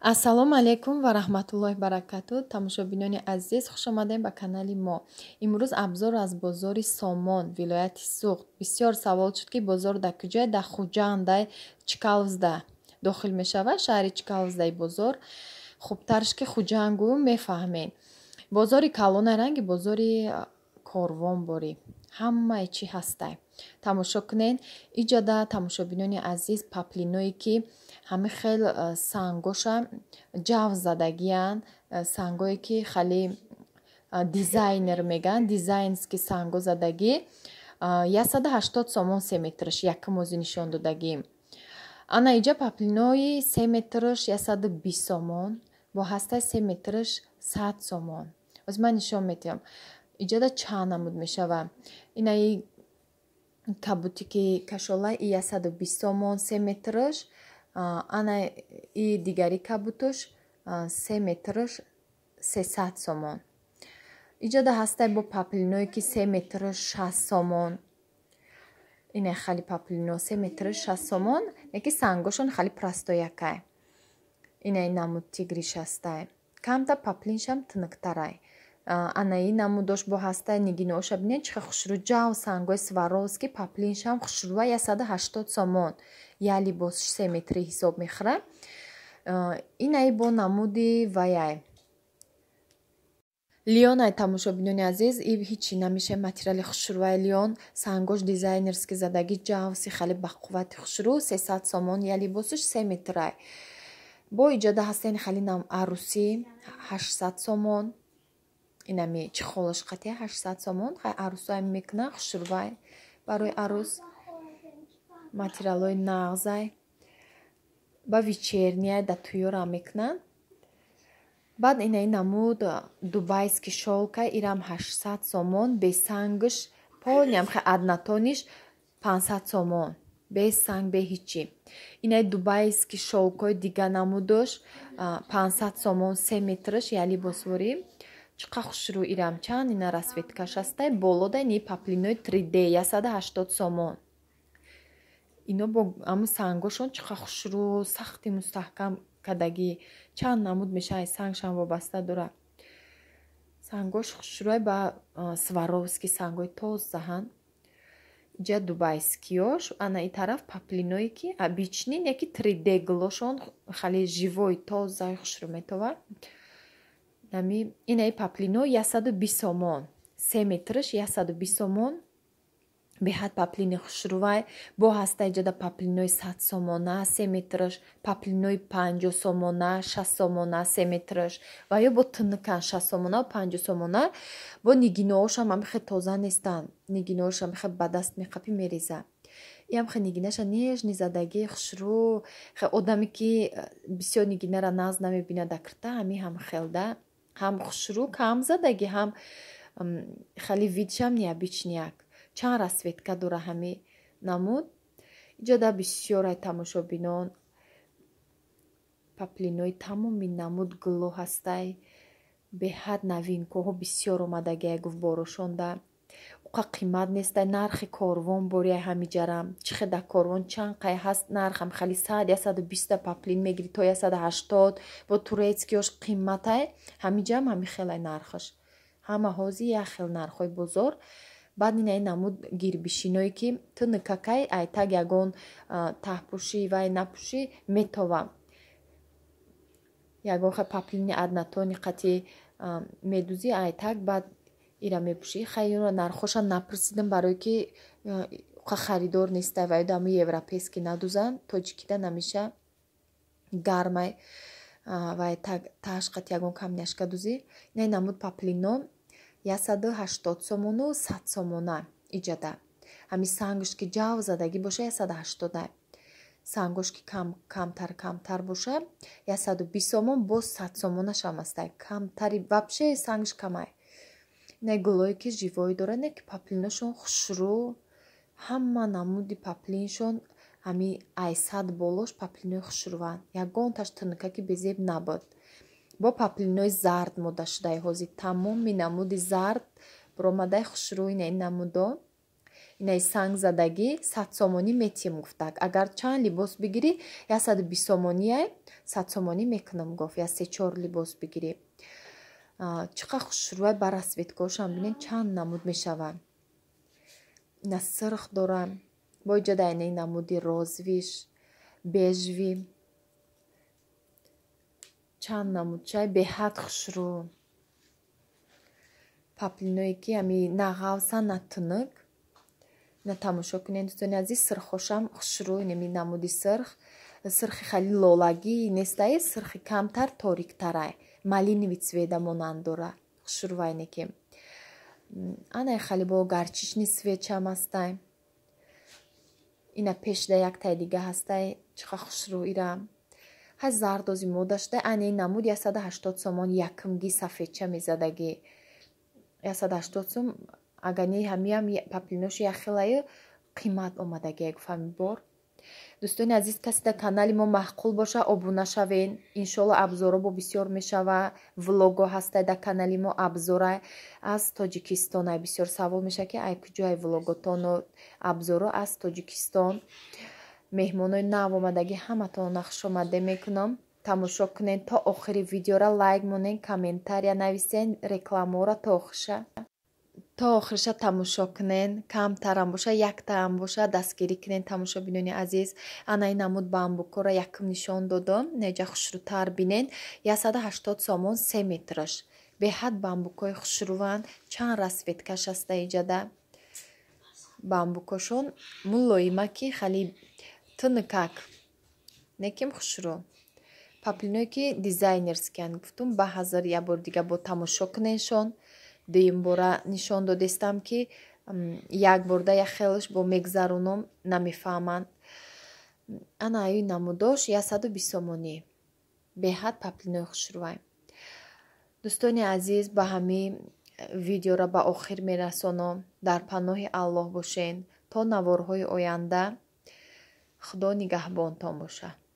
ассалому алайкум ва раҳматуллоҳи баракату тамошобинони азиз хуш омадем ба канали мо имрӯз абзор аз бозори сомон вилояти суғд бисёр савол шуд ки бозор да куҷое да хуҷандай чикалвзда дохил мешавад шаҳри чикалвздаи бозор хубтарш ки хуҷангу мефаҳмед бозори калонаранги бозори корвон борӣ ҳамаи чӣ ҳастай тамошо кунен иҷода тамошобинони азиз паплиное ки ҳами хел э, сангоша ҷав задагиян э, сангое ки хали э, дизайнер меган дизайнски санго задагӣ 180 сомон се метрш якмози нишон додагӣ ана иҷа паплинои се метрш 120 сомон бо ҳастай се метрш 100 сомон оз ман нишон метиҳам иҷода чанд намуд мешава инаи табути ки кашола и 120 сомон се метрш ана и дигари кабутуш се метрш 300 сомон иҷода ҳастай бо папилиное ки се метрш 6 сомон инаи хали папилино се метрш 6 сомон яки сангошон хали простоякай инаи намуд тигриш ҳастай камта папилиншам тиниктарай анаи наму дош бо ҳаста нигин оша бинен чиха хушру ҷав сангои сваровски паплиншам хушрува 180 сомон я либос 6 метри ҳисоб мехӯра инаи бо намуди ваяй лионай тамошобинони азиз и ҳичи намеша материали хушрувай лион сангош дизайнерски задаги ҷавси хале бақуввати хушру 300 сомон я либоси 6 метрай бо иҷода ҳастаин хали арусӣ 800 сомон инами чихолаш қатия 800 сомон хай арусай мекна хушрвай барои арус материалои нағзай ба вечерния да туёра мекна баъд инаи намуд дубайски шолка ирам 800 сомон бе сангш полням хай аднатониш 500 сомон бе санг бе ҳичи инаи дубайски шолкои дига намудош 500 сомон се метрш я либосвори чиқа хушру ирам чан ина расветка шастай болодай ни паплиной 3d ясада 80 сомон ино бо аму сангошон чиқа хушру сахти мустаҳкам кадаги чан намуд мешаи сангшан вобаста дура сангош хушрӯе ба сваровский сангои тоз заҳан иҷа дубайскиёш ана и тараф паплиное ки обичнин яки 3d глошон хале живой тозаи хушрӯ метовад нами инаи паплино 120 сомон се метрш 120 сомон беҳат паплини хушрувай бо ҳастай ҷада паплинои садсомона се метрш паплинои панҷосомона шастсомона се метрш ва ё бо тинкан шастсомона панҷосомона бо нигинаошам амихе тоза нестан нигинаошам амихе ба даст меқапӣ мереза ям хе нигинаша нежни задаги хушрӯ хе одаме ки э, бисёр нигинара наз намебинад акрта ами ҳам хелда ҳам хушрӯ кам задаги ҳам хали видшамния бичняк чанд расветка дура ҳами намуд иҷода бисёрай тамошобинон паплинои тамоми намуд гулло ҳастай беҳад навинкоҳо бисёр омадагиа гуфт борошонда қа қимат нестай нархи корвон бориай ҳами ҷарам чӣ хеда корвон чанд қай ҳаст нархам хали саъди 120 паплин мегири то 180 бо турецкиёш қиматай ҳами ҷам ҳами хелай нархаш ҳама ҳози яхел нархҳои бозор баъд инаи намуд гирбишиное ки ту никакай айтак ягон таҳпушӣ вай напушӣ метова ягон хай паплини аднатони қати медузи айтак баъд ира мепӯши хайра нархоша напурсидам барое ки ка э, харидор неста вайдаму европейски надузан тоҷикида намеша гармай вай ташқат ягон камняшка дузӣ инай намуд паплино ясаду ҳаштод сомону сад сомона иҷада ҳами сангушки ҷав задагӣ боша ясаду ҳаштода сангушки камтар камтар боша ясаду бисомон боз сад сомонашам аста камтари вапше сангуш камай не гулое ки живое дора не ки паплиношон хушру ҳама намуди паплиншон ҳами айсад болош паплинои хушруванд ягон таш тынка ки безеб набуд бо паплинои зард мода шудаи ҳози тамоми намуди зард буромадаи хушру инаи намудо инаи санг задагӣ садсомонӣ метим гуфтак агар чанд либос бигирӣ я сад бисомонияй садсомонӣ мекунам гуфт я се чор либос бигирӣ чиқа хушрӯя ба расвет кошам бинен чанд намуд мешава ина сирх дорам боиҷада ина и намуди розвиш бежви чанд намуд чай беҳад хушрӯ паплиное ки ами нағавса натинык на тамошо кунен дӯстони ази сирхошам хушрӯ ини намуди сирх сирхи хали лолагӣ нестае сирхи камтар ториктарай малинови цвета монанд дора хушрувайне ки анай хали бо гарчишни светчам астай ина пешда яктай дига астай чиқа хушру ира ҳай зардози модаштай ани ин намуд 180 сомон якмги сафедча мезадаги 180 сом агани ҳамиам папилношияхилаи қимат омадаги як фами бор дӯстони азиз касе дар канали мо маҳқул боша обу нашавен иншолла абзоро бо бисёр мешава влого ҳастай дар канали мо абзора аз тоҷикистона бисёр савол меша ки ай куҷои влоготону абзоро аз тоҷикистон меҳмонои нав омадагӣ ҳаматоно нақшомада мекунам тамошо кунен то охири видеора лайк монен комментария нависен рекламора то охиша то охирша тамошо кунен камтарам боша яктаам боша дастгирӣ кунен тамошобинони азиз ана и намуд ба амбукора якм нишон додам неҷа хушрутар бинен 180 сомон с метраш беҳад бамбукои хушруванд чанд расветкаш аста иҷада бамбукошон муллоимаки хали тынкак неким хушру паплинои ки дизайнерскиан гуфтум ба ҳазар ябор дига бо тамошо куненшон дуюм бора нишон додестам ки як борда я хелш бо мегзаруном намефаҳманд ана аю намудош ясаду бисомонӣ беҳад паплинои хушрувай дӯстони азиз ба ҳами э, видеора ба охир мерасонам дар паноҳи аллоҳ бошен то наворҳои оянда худо нигаҳбонтон бошад